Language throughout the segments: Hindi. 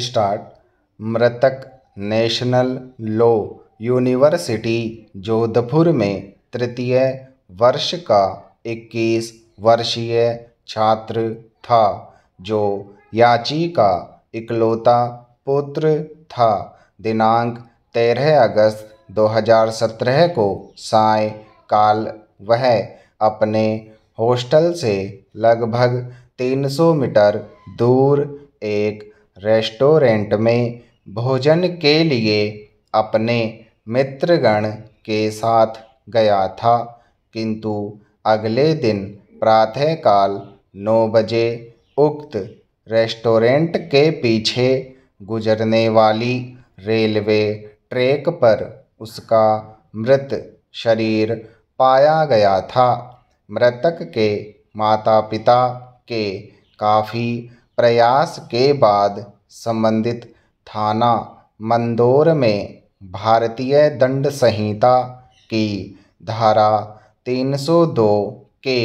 स्टार्ट मृतक नेशनल लॉ यूनिवर्सिटी जोधपुर में तृतीय वर्ष का इक्कीस वर्षीय छात्र था जो याची का इकलौता पुत्र था दिनांक तेरह अगस्त 2017 को साय काल वह अपने हॉस्टल से लगभग 300 मीटर दूर एक रेस्टोरेंट में भोजन के लिए अपने मित्रगण के साथ गया था किंतु अगले दिन प्रातःकाल नौ बजे उक्त रेस्टोरेंट के पीछे गुजरने वाली रेलवे ट्रैक पर उसका मृत शरीर पाया गया था मृतक के माता पिता के काफ़ी प्रयास के बाद संबंधित थाना मंदोर में भारतीय दंड संहिता की धारा 302 के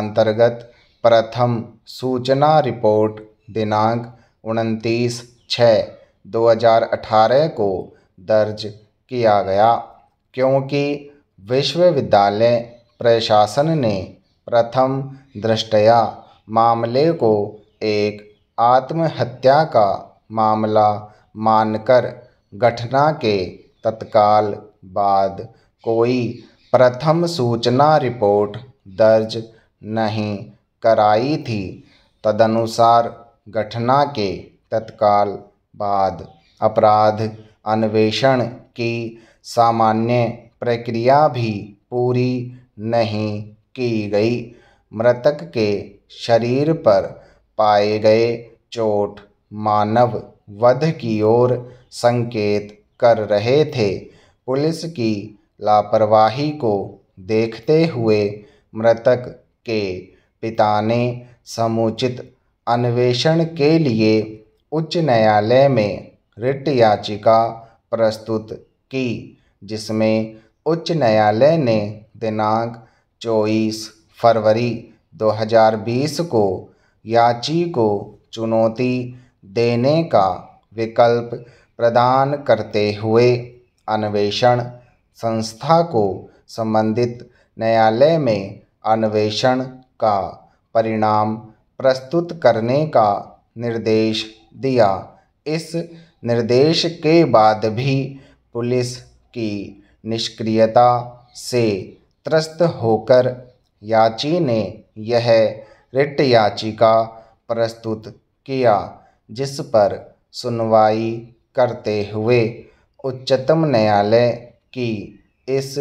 अंतर्गत प्रथम सूचना रिपोर्ट दिनांक उनतीस छः 2018 को दर्ज किया गया क्योंकि विश्वविद्यालय प्रशासन ने प्रथम दृष्टया मामले को एक आत्महत्या का मामला मानकर घटना के तत्काल बाद कोई प्रथम सूचना रिपोर्ट दर्ज नहीं कराई थी तदनुसार घटना के तत्काल बाद अपराध अन्वेषण की सामान्य प्रक्रिया भी पूरी नहीं की गई मृतक के शरीर पर पाए गए चोट मानव वध की ओर संकेत कर रहे थे पुलिस की लापरवाही को देखते हुए मृतक के पिता ने समुचित अन्वेषण के लिए उच्च न्यायालय में रिट याचिका प्रस्तुत की जिसमें उच्च न्यायालय ने दिनांक चौबीस फरवरी 2020 को याची को चुनौती देने का विकल्प प्रदान करते हुए अन्वेषण संस्था को संबंधित न्यायालय में अन्वेषण का परिणाम प्रस्तुत करने का निर्देश दिया इस निर्देश के बाद भी पुलिस की निष्क्रियता से त्रस्त होकर याची ने यह रिट याचिका प्रस्तुत किया जिस पर सुनवाई करते हुए उच्चतम न्यायालय की इस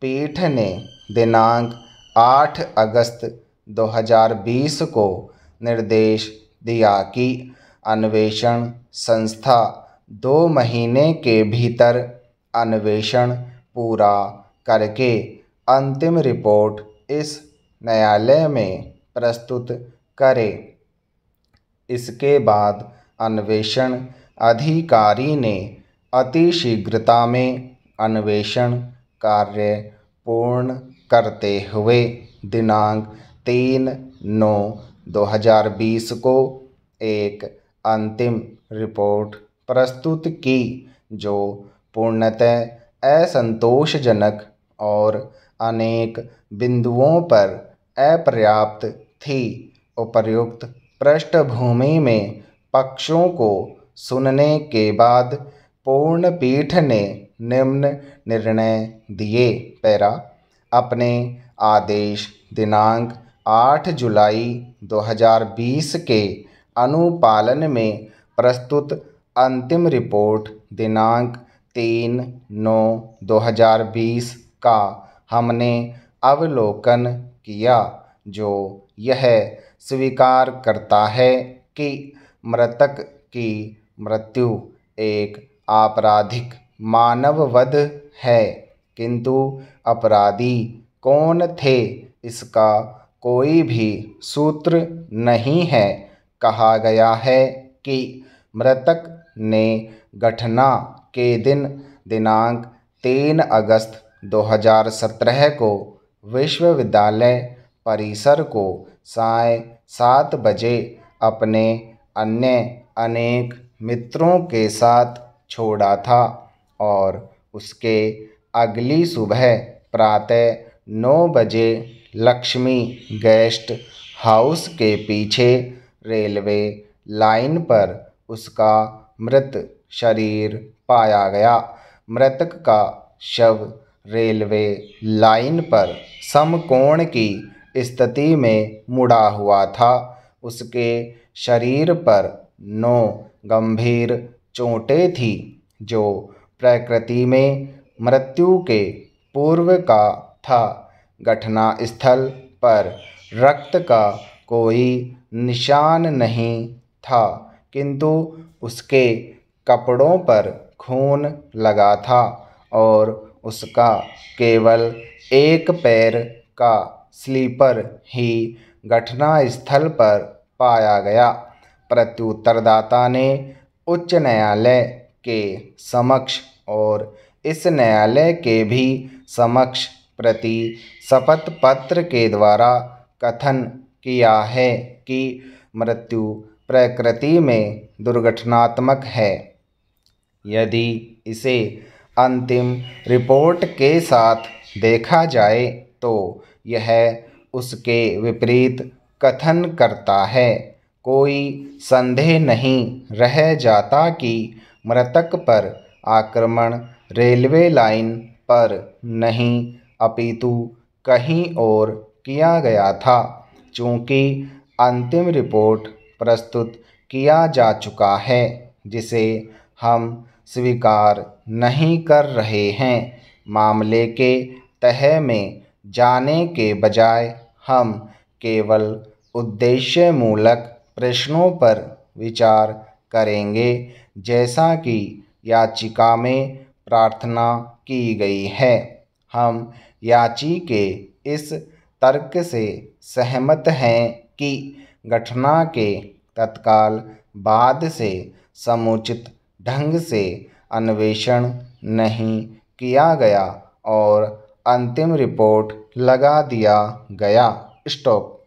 पीठ ने दिनांक 8 अगस्त 2020 को निर्देश दिया कि अन्वेषण संस्था दो महीने के भीतर अन्वेषण पूरा करके अंतिम रिपोर्ट इस न्यायालय में प्रस्तुत करें इसके बाद अन्वेषण अधिकारी ने अति शीघ्रता में अन्वेषण कार्य पूर्ण करते हुए दिनांक तीन नौ 2020 को एक अंतिम रिपोर्ट प्रस्तुत की जो पूर्णतः असंतोषजनक और अनेक बिंदुओं पर अपर्याप्त थी उपर्युक्त पृष्ठभूमि में पक्षों को सुनने के बाद पूर्ण पीठ ने निम्न निर्णय दिए पैरा अपने आदेश दिनांक 8 जुलाई 2020 के अनुपालन में प्रस्तुत अंतिम रिपोर्ट दिनांक तीन नौ 2020 का हमने अवलोकन किया जो यह स्वीकार करता है कि मृतक की मृत्यु एक आपराधिक मानववध है किंतु अपराधी कौन थे इसका कोई भी सूत्र नहीं है कहा गया है कि मृतक ने घटना के दिन दिनांक 3 अगस्त 2017 को विश्वविद्यालय परिसर को साय सात बजे अपने अन्य अनेक मित्रों के साथ छोड़ा था और उसके अगली सुबह प्रातः नौ बजे लक्ष्मी गेस्ट हाउस के पीछे रेलवे लाइन पर उसका मृत शरीर पाया गया मृतक का शव रेलवे लाइन पर समकोण की स्थिति में मुड़ा हुआ था उसके शरीर पर नौ गंभीर चोटें थी जो प्रकृति में मृत्यु के पूर्व का था घटना स्थल पर रक्त का कोई निशान नहीं था किंतु उसके कपड़ों पर खून लगा था और उसका केवल एक पैर का स्लीपर ही घटना स्थल पर पाया गया प्रत्युत्तरदाता ने उच्च न्यायालय के समक्ष और इस न्यायालय के भी समक्ष प्रति शपथ पत्र के द्वारा कथन किया है कि मृत्यु प्रकृति में दुर्घटनात्मक है यदि इसे अंतिम रिपोर्ट के साथ देखा जाए तो यह उसके विपरीत कथन करता है कोई संदेह नहीं रह जाता कि मृतक पर आक्रमण रेलवे लाइन पर नहीं अपितु कहीं और किया गया था चूँकि अंतिम रिपोर्ट प्रस्तुत किया जा चुका है जिसे हम स्वीकार नहीं कर रहे हैं मामले के तह में जाने के बजाय हम केवल उद्देश्यमूलक प्रश्नों पर विचार करेंगे जैसा कि याचिका में प्रार्थना की गई है हम याची के इस तर्क से सहमत हैं कि घटना के तत्काल बाद से समुचित ढंग से अन्वेषण नहीं किया गया और अंतिम रिपोर्ट लगा दिया गया स्टॉप